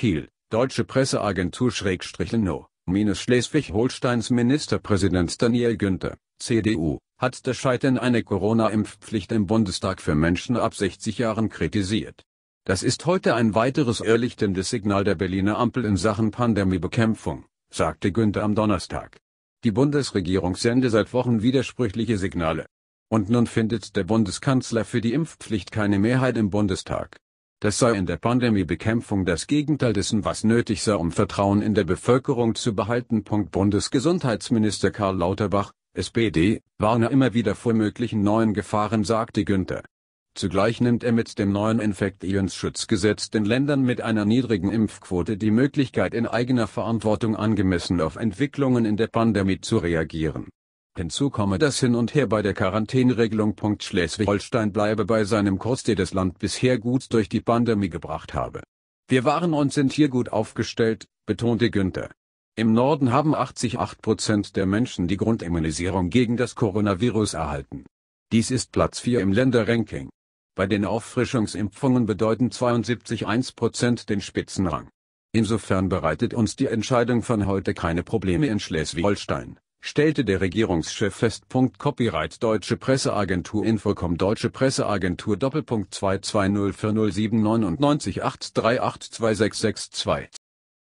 Kiel, Deutsche Presseagentur Schrägstrich-No, minus Schleswig-Holsteins Ministerpräsident Daniel Günther, CDU, hat das Scheitern einer Corona-Impfpflicht im Bundestag für Menschen ab 60 Jahren kritisiert. Das ist heute ein weiteres erlichtendes Signal der Berliner Ampel in Sachen Pandemiebekämpfung, sagte Günther am Donnerstag. Die Bundesregierung sende seit Wochen widersprüchliche Signale. Und nun findet der Bundeskanzler für die Impfpflicht keine Mehrheit im Bundestag. Das sei in der Pandemiebekämpfung das Gegenteil dessen, was nötig sei, um Vertrauen in der Bevölkerung zu behalten. Bundesgesundheitsminister Karl Lauterbach, SPD, warne immer wieder vor möglichen neuen Gefahren, sagte Günther. Zugleich nimmt er mit dem neuen Infektionsschutzgesetz den Ländern mit einer niedrigen Impfquote die Möglichkeit in eigener Verantwortung angemessen auf Entwicklungen in der Pandemie zu reagieren. Hinzu komme das Hin und Her bei der Quarantäneregelung. Schleswig-Holstein bleibe bei seinem Kurs, der das Land bisher gut durch die Pandemie gebracht habe. Wir waren und sind hier gut aufgestellt, betonte Günther. Im Norden haben 88 der Menschen die Grundimmunisierung gegen das Coronavirus erhalten. Dies ist Platz 4 im Länderranking. Bei den Auffrischungsimpfungen bedeuten 72,1 den Spitzenrang. Insofern bereitet uns die Entscheidung von heute keine Probleme in Schleswig-Holstein, stellte der Regierungschef fest. Copyright Deutsche Presseagentur Infocom Deutsche Presseagentur Doppelpunkt 22040799883826662